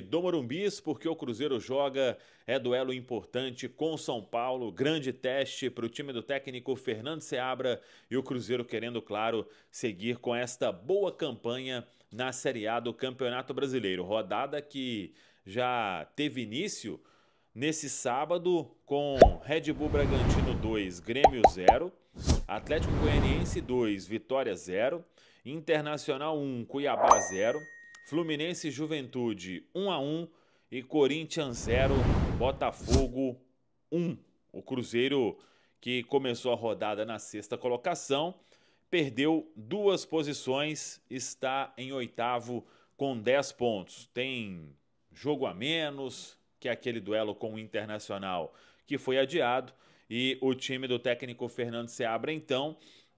do Morumbis, porque o Cruzeiro joga, é duelo importante com São Paulo, grande teste para o time do técnico Fernando Seabra e o Cruzeiro querendo, claro, seguir com esta boa campanha na Série A do Campeonato Brasileiro. Rodada que já teve início nesse sábado com Red Bull Bragantino 2, Grêmio 0, Atlético Goianiense 2, Vitória 0, Internacional 1, Cuiabá 0. Fluminense Juventude 1 a 1 e Corinthians 0, Botafogo 1. O Cruzeiro que começou a rodada na sexta colocação, perdeu duas posições, está em oitavo com 10 pontos. Tem jogo a menos, que é aquele duelo com o Internacional que foi adiado, e o time do técnico Fernando Seabra, então,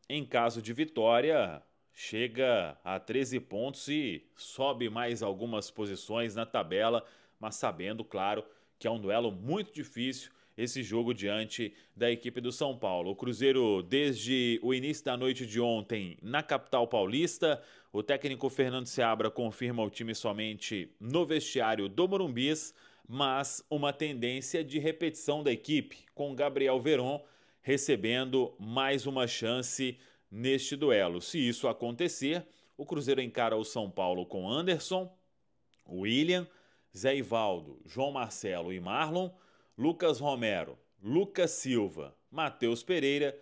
em caso de vitória, chega a 13 pontos e sobe mais algumas posições na tabela, mas sabendo, claro, que é um duelo muito difícil esse jogo diante da equipe do São Paulo. O Cruzeiro, desde o início da noite de ontem, na capital paulista, o técnico Fernando Seabra confirma o time somente no vestiário do Morumbis, mas uma tendência de repetição da equipe, com Gabriel Veron recebendo mais uma chance neste duelo. Se isso acontecer, o Cruzeiro encara o São Paulo com Anderson, William, Zé Ivaldo, João Marcelo e Marlon, Lucas Romero, Lucas Silva, Matheus Pereira,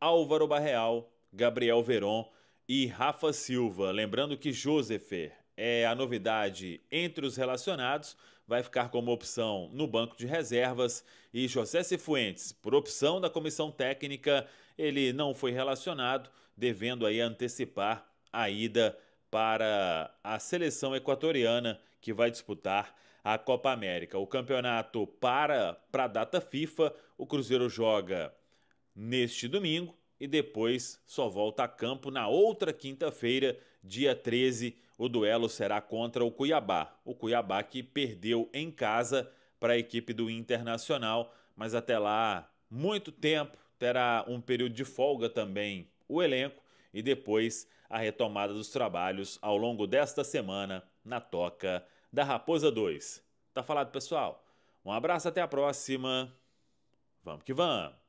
Álvaro Barreal, Gabriel Veron e Rafa Silva. Lembrando que Josefer é a novidade entre os relacionados, vai ficar como opção no banco de reservas e José Cifuentes, por opção da comissão técnica, ele não foi relacionado, devendo aí antecipar a ida para a seleção equatoriana que vai disputar a Copa América. O campeonato para para a data FIFA, o Cruzeiro joga neste domingo e depois só volta a campo na outra quinta-feira, dia 13. O duelo será contra o Cuiabá. O Cuiabá que perdeu em casa para a equipe do Internacional, mas até lá, muito tempo, terá um período de folga também o elenco e depois a retomada dos trabalhos ao longo desta semana na toca da Raposa 2. Tá falado, pessoal? Um abraço, até a próxima. Vamos que vamos!